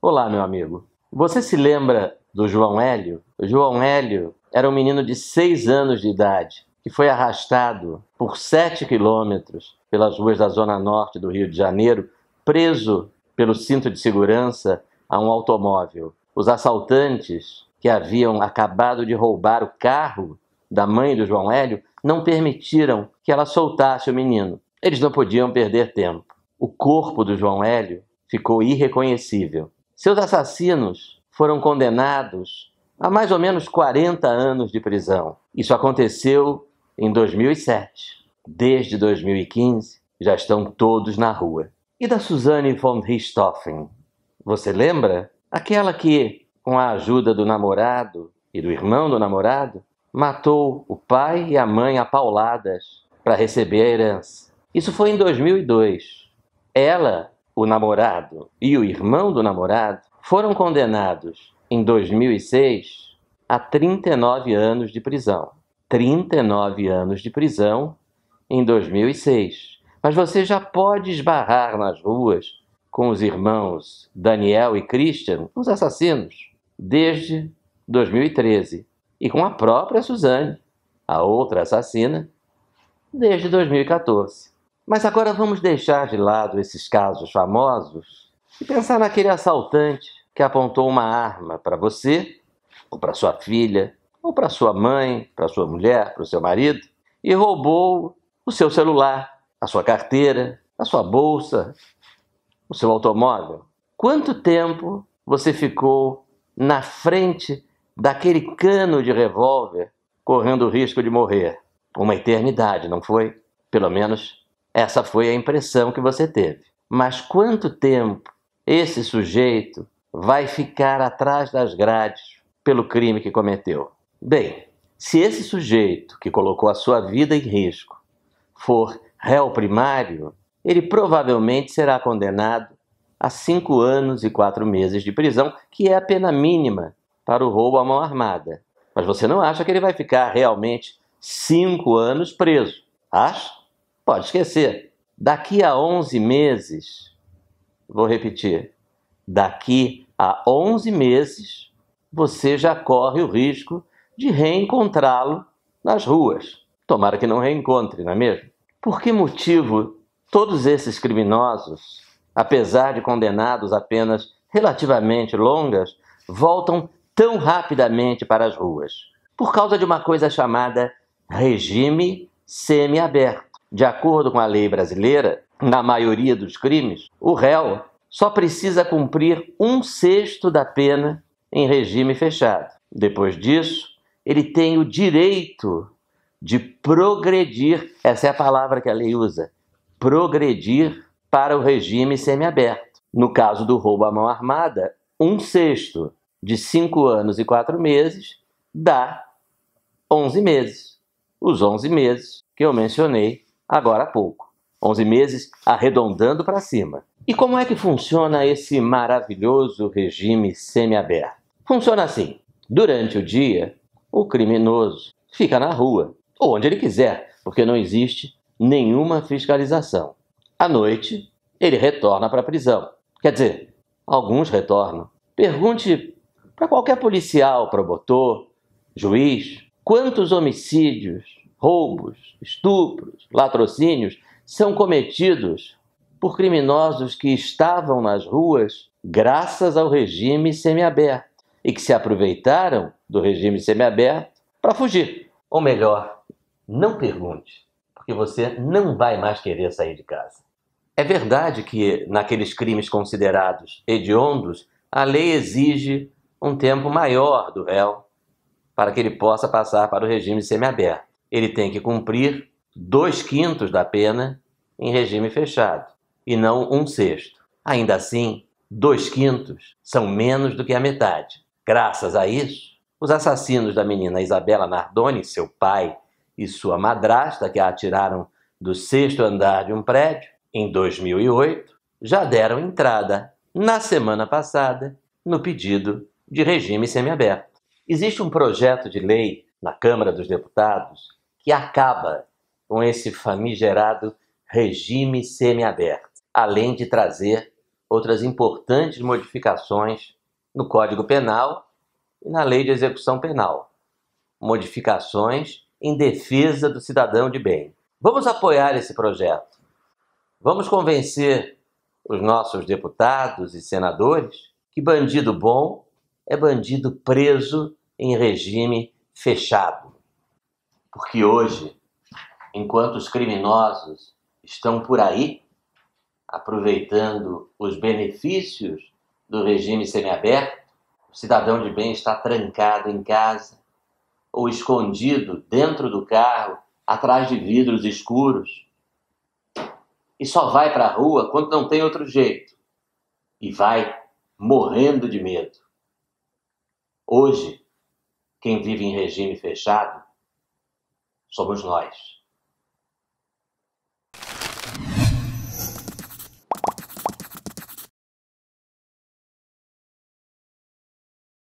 Olá, meu amigo. Você se lembra do João Hélio? O João Hélio era um menino de seis anos de idade que foi arrastado por sete quilômetros pelas ruas da Zona Norte do Rio de Janeiro, preso pelo cinto de segurança a um automóvel. Os assaltantes que haviam acabado de roubar o carro da mãe do João Hélio não permitiram que ela soltasse o menino. Eles não podiam perder tempo. O corpo do João Hélio ficou irreconhecível. Seus assassinos foram condenados a mais ou menos 40 anos de prisão. Isso aconteceu em 2007. Desde 2015, já estão todos na rua. E da Suzanne von Richthofen? Você lembra? Aquela que, com a ajuda do namorado e do irmão do namorado, matou o pai e a mãe a pauladas para receber a herança. Isso foi em 2002. Ela o namorado e o irmão do namorado foram condenados em 2006 a 39 anos de prisão. 39 anos de prisão em 2006. Mas você já pode esbarrar nas ruas com os irmãos Daniel e Christian, os assassinos, desde 2013, e com a própria Suzane, a outra assassina, desde 2014. Mas agora vamos deixar de lado esses casos famosos e pensar naquele assaltante que apontou uma arma para você, ou para sua filha, ou para sua mãe, para sua mulher, para o seu marido, e roubou o seu celular, a sua carteira, a sua bolsa, o seu automóvel. Quanto tempo você ficou na frente daquele cano de revólver, correndo o risco de morrer? Uma eternidade, não foi? Pelo menos essa foi a impressão que você teve. Mas quanto tempo esse sujeito vai ficar atrás das grades pelo crime que cometeu? Bem, se esse sujeito que colocou a sua vida em risco for réu primário, ele provavelmente será condenado a cinco anos e quatro meses de prisão, que é a pena mínima para o roubo à mão armada. Mas você não acha que ele vai ficar realmente cinco anos preso? Acha? Pode esquecer. Daqui a 11 meses, vou repetir, daqui a 11 meses, você já corre o risco de reencontrá-lo nas ruas. Tomara que não reencontre, não é mesmo? Por que motivo todos esses criminosos, apesar de condenados a penas relativamente longas, voltam tão rapidamente para as ruas? Por causa de uma coisa chamada regime semiaberto. De acordo com a lei brasileira, na maioria dos crimes, o réu só precisa cumprir um sexto da pena em regime fechado. Depois disso, ele tem o direito de progredir essa é a palavra que a lei usa progredir para o regime semiaberto. No caso do roubo à mão armada, um sexto de cinco anos e quatro meses dá 11 meses. Os 11 meses que eu mencionei agora há pouco. 11 meses arredondando para cima. E como é que funciona esse maravilhoso regime semiaberto? Funciona assim: durante o dia, o criminoso fica na rua, ou onde ele quiser, porque não existe nenhuma fiscalização. À noite, ele retorna para a prisão. Quer dizer, alguns retornam. Pergunte para qualquer policial, promotor, juiz, quantos homicídios roubos, estupros, latrocínios são cometidos por criminosos que estavam nas ruas graças ao regime semiaberto e que se aproveitaram do regime semiaberto para fugir. Ou melhor, não pergunte, porque você não vai mais querer sair de casa. É verdade que, naqueles crimes considerados hediondos, a lei exige um tempo maior do réu para que ele possa passar para o regime semiaberto ele tem que cumprir dois quintos da pena em regime fechado e não um sexto. Ainda assim, dois quintos são menos do que a metade. Graças a isso, os assassinos da menina Isabela Nardoni, seu pai e sua madrasta, que a atiraram do sexto andar de um prédio, em 2008, já deram entrada, na semana passada, no pedido de regime semiaberto. Existe um projeto de lei na Câmara dos Deputados que acaba com esse famigerado regime semiaberto, além de trazer outras importantes modificações no Código Penal e na Lei de Execução Penal. Modificações em defesa do cidadão de bem. Vamos apoiar esse projeto. Vamos convencer os nossos deputados e senadores que bandido bom é bandido preso em regime fechado. Porque hoje, enquanto os criminosos estão por aí, aproveitando os benefícios do regime semiaberto, o cidadão de bem está trancado em casa ou escondido dentro do carro, atrás de vidros escuros. E só vai para a rua quando não tem outro jeito. E vai morrendo de medo. Hoje, quem vive em regime fechado somos nós.